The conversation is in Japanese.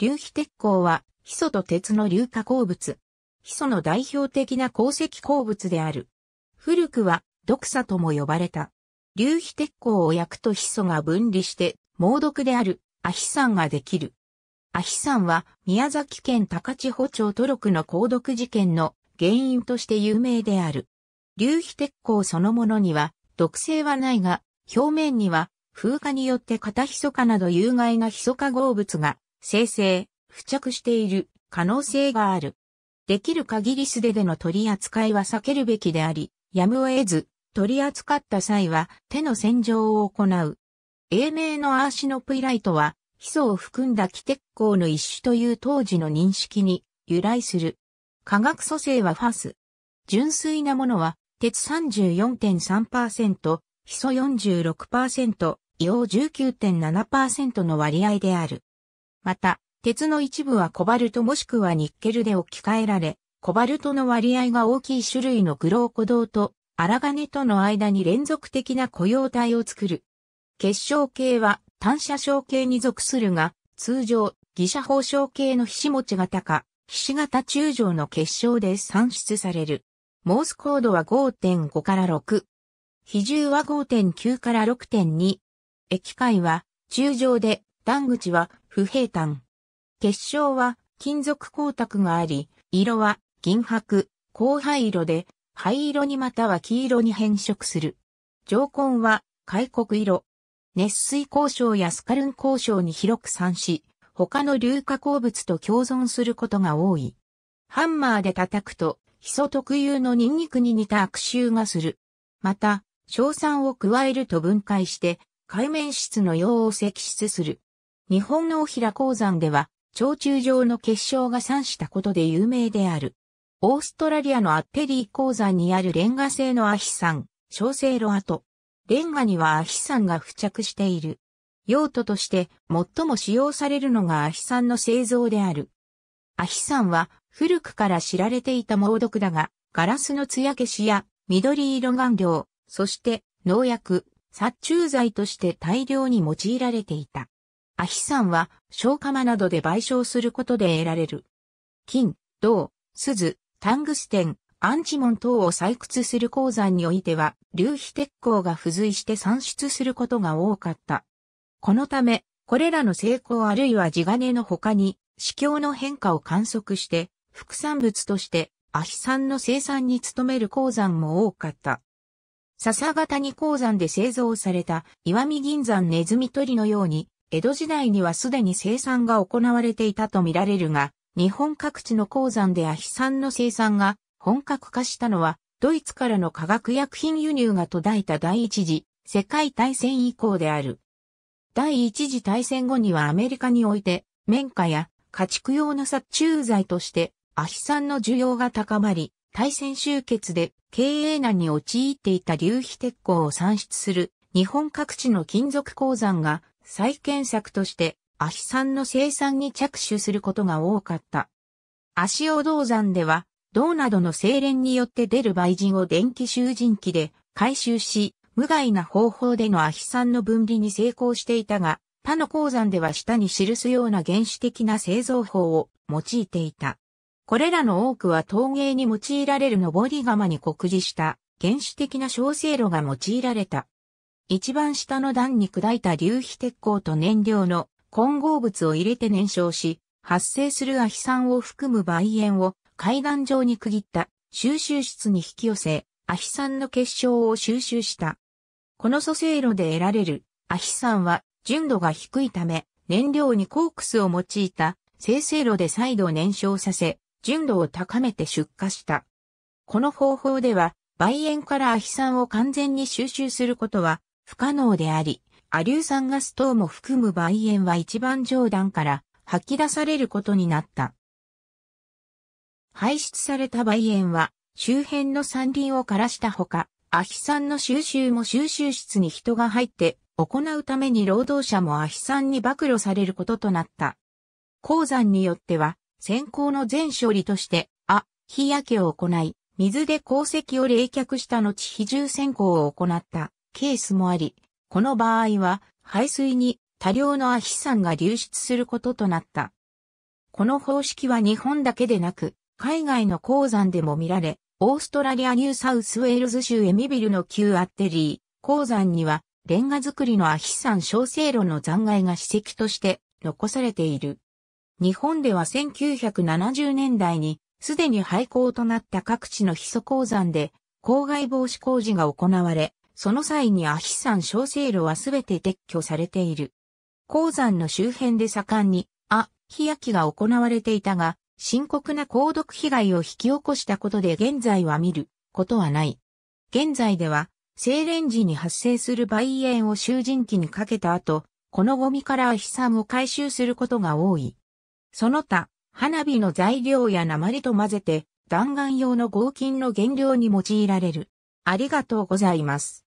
流皮鉄鋼は、ヒ素と鉄の硫化鉱物。ヒ素の代表的な鉱石鉱物である。古くは、毒砂とも呼ばれた。流皮鉄鋼を焼くとヒ素が分離して、猛毒である、アヒ酸ができる。アヒ酸は、宮崎県高千穂町トロクの鉱毒事件の原因として有名である。流皮鉄鋼そのものには、毒性はないが、表面には、風化によって片ヒ素化など有害なヒ素化合物が生成、付着している可能性がある。できる限り素手での取り扱いは避けるべきであり、やむを得ず、取り扱った際は手の洗浄を行う。英名のアーシノプイライトは、ヒ素を含んだ気鉄鋼の一種という当時の認識に由来する。化学組成はファス。純粋なものは、鉄34.3%、ヒ素46%、硫黄19.7%の割合である。また、鉄の一部はコバルトもしくはニッケルで置き換えられ、コバルトの割合が大きい種類のグローコ銅とアラガネとの間に連続的な雇用体を作る。結晶系は単車晶系に属するが、通常、偽車法晶系のひし持ち型か、ひし型中上の結晶で算出される。モースコードは5.5から6。比重は5.9から6.2。液界は、中上で、段口は不平坦。結晶は金属光沢があり、色は銀白、広灰色で、灰色にまたは黄色に変色する。上根は海黒色。熱水鉱床やスカルン鉱床に広く散し、他の硫化鉱物と共存することが多い。ハンマーで叩くと、ヒ素特有のニンニクに似た悪臭がする。また、硝酸を加えると分解して、海面質の溶を析出する。日本の大平鉱山では、長中上の結晶が散したことで有名である。オーストラリアのアッテリー鉱山にあるレンガ製のアヒ酸、小生炉跡。レンガにはアヒ酸が付着している。用途として最も使用されるのがアヒ酸の製造である。アヒ酸は古くから知られていた猛毒だが、ガラスの艶消しや緑色顔料、そして農薬、殺虫剤として大量に用いられていた。アヒんは、消化魔などで賠償することで得られる。金、銅、鈴、タングステン、アンチモン等を採掘する鉱山においては、粒子鉄鋼が付随して産出することが多かった。このため、これらの成功あるいは地金の他に、市況の変化を観測して、副産物として、アヒんの生産に努める鉱山も多かった。笹型に鉱山で製造された、石見銀山ネズミ取りのように、江戸時代にはすでに生産が行われていたとみられるが、日本各地の鉱山でアヒ酸の生産が本格化したのは、ドイツからの化学薬品輸入が途絶えた第一次世界大戦以降である。第一次大戦後にはアメリカにおいて、綿花や家畜用の殺虫剤としてアヒ酸の需要が高まり、大戦終結で経営難に陥っていた流皮鉄鋼を産出する日本各地の金属鉱山が再建策としてアヒさんの生産に着手することが多かった。足尾銅山では、銅などの精錬によって出る媒人を電気集塵機で回収し、無害な方法でのアヒさんの分離に成功していたが、他の鉱山では下に記すような原始的な製造法を用いていた。これらの多くは陶芸に用いられる登り窯に酷似した原始的な小聖炉が用いられた。一番下の段に砕いた粒子鉄鋼と燃料の混合物を入れて燃焼し、発生するアヒ酸を含む媒塩を階段状に区切った収集室に引き寄せ、アヒ酸の結晶を収集した。この蘇生炉で得られるアヒ酸は純度が低いため、燃料にコークスを用いた生成炉で再度燃焼させ、純度を高めて出荷した。この方法では、媒塩からアヒ酸を完全に収集することは不可能であり、アリュー酸ガス等も含む梅園は一番上段から吐き出されることになった。排出された梅園は周辺の山林を枯らしたほか、アヒ酸の収集も収集室に人が入って行うために労働者もアヒ酸に暴露されることとなった。鉱山によっては、先行の全処理として、あ、日焼けを行い、水で鉱石を冷却した後比重先行を行った。ケースもあり、この場合は排水に多量のアヒ酸が流出することとなった。この方式は日本だけでなく、海外の鉱山でも見られ、オーストラリアニューサウスウェールズ州エミビルの旧アッテリー、鉱山には、レンガ作りのアヒ酸小生炉の残骸が史跡として残されている。日本では1970年代に、すでに廃校となった各地のヒソ鉱山で、公害防止工事が行われ、その際にアヒ山小聖路はすべて撤去されている。鉱山の周辺で盛んに、あ、日焼きが行われていたが、深刻な鉱毒被害を引き起こしたことで現在は見ることはない。現在では、精錬時に発生する梅炎を囚人機にかけた後、このゴミからアヒ酸を回収することが多い。その他、花火の材料や鉛と混ぜて、弾丸用の合金の原料に用いられる。ありがとうございます。